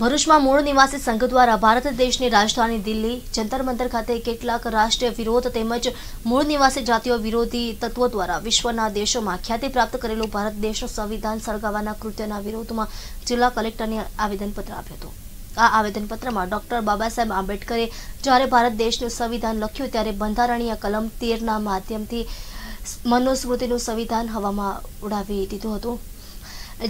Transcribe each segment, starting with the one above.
ભરૂચમાં મૂળ નિવાસી સંઘ દ્વારા ભારત દેશની રાજધાની દિલ્હી જંતર મંતર ખાતે કેટલાક રાષ્ટ્રીય વિરોધ તેમજ મૂળ નિવાસી જાતિઓ વિરોધી તત્વો દ્વારા વિશ્વના દેશોમાં ખ્યાતિ પ્રાપ્ત કરેલું ભારત દેશનું સંવિધાન સળગાવવાના કૃત્યના વિરોધમાં જિલ્લા કલેક્ટરને આવેદનપત્ર આપ્યું હતું આ આવેદનપત્રમાં ડોક્ટર સાહેબ આંબેડકરે જ્યારે ભારત દેશનું સંવિધાન લખ્યું ત્યારે બંધારણીય કલમ તેરના માધ્યમથી મનુસ્મૃતિનું સંવિધાન હવામાં ઉડાવી દીધું હતું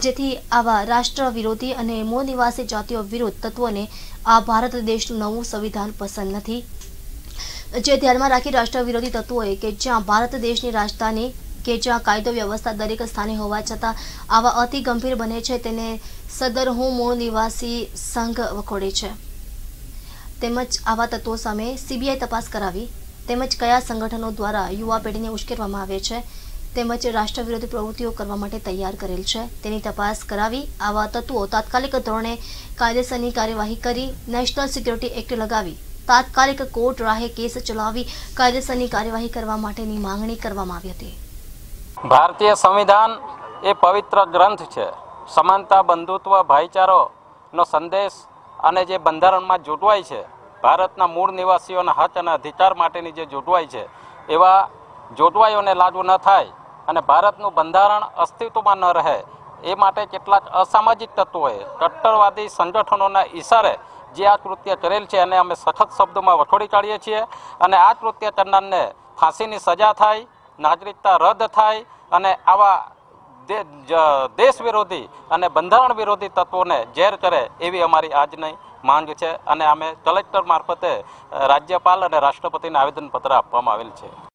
જેથી આવા રાષ્ટ્ર વિરોધી અને મૂળ નિવાસી જાતિઓ વિરોધ તત્વોને આ ભારત દેશનું નવું સંવિધાન પસંદ નથી જે ધ્યાનમાં રાખી રાષ્ટ્ર વિરોધી તત્વોએ કે જ્યાં ભારત દેશની રાજધાની કે જ્યાં કાયદો વ્યવસ્થા દરેક સ્થાને હોવા છતાં આવા અતિ ગંભીર બને છે તેને સદર હું મૂળ નિવાસી સંઘ વખોડે છે તેમજ આવા તત્વો સામે સીબીઆઈ તપાસ કરાવી તેમજ કયા સંગઠનો દ્વારા યુવા પેઢીને ઉશ્કેરવામાં આવે છે તેમજ રાષ્ટ્ર રાષ્ટ્રવિરોધી પ્રવૃત્તિઓ કરવા માટે તૈયાર કરેલ છે તેની તપાસ કરાવી આવા તત્વો તાત્કાલિક ધોરણે કાયદેસરની કાર્યવાહી કરી નેશનલ સિક્યોરિટી એક્ટ લગાવી તાત્કાલિક કોર્ટ રાહે કેસ ચલાવી કાયદેસરની કાર્યવાહી કરવા માટેની માંગણી કરવામાં આવી હતી ભારતીય સંવિધાન એ પવિત્ર ગ્રંથ છે સમાનતા બંધુત્વ ભાઈચારોનો સંદેશ અને જે બંધારણમાં જોગવાઈ છે ભારતના મૂળ નિવાસીઓના હક અને અધિકાર માટેની જે જોગવાઈ છે એવા જોગવાઈઓને લાગુ ન થાય અને ભારતનું બંધારણ અસ્તિત્વમાં ન રહે એ માટે કેટલાક અસામાજિક તત્વોએ કટ્ટરવાદી સંગઠનોના ઈશારે જે આ કૃત્ય કરેલ છે એને અમે સખત શબ્દોમાં વખોડી કાઢીએ છીએ અને આ કૃત્ય કરનારને ફાંસીની સજા થાય નાગરિકતા રદ થાય અને આવા દેશ વિરોધી અને બંધારણ વિરોધી તત્વોને ઝેર કરે એવી અમારી આજની માંગ છે અને અમે કલેક્ટર મારફતે રાજ્યપાલ અને રાષ્ટ્રપતિને આવેદનપત્ર આપવામાં આવેલ છે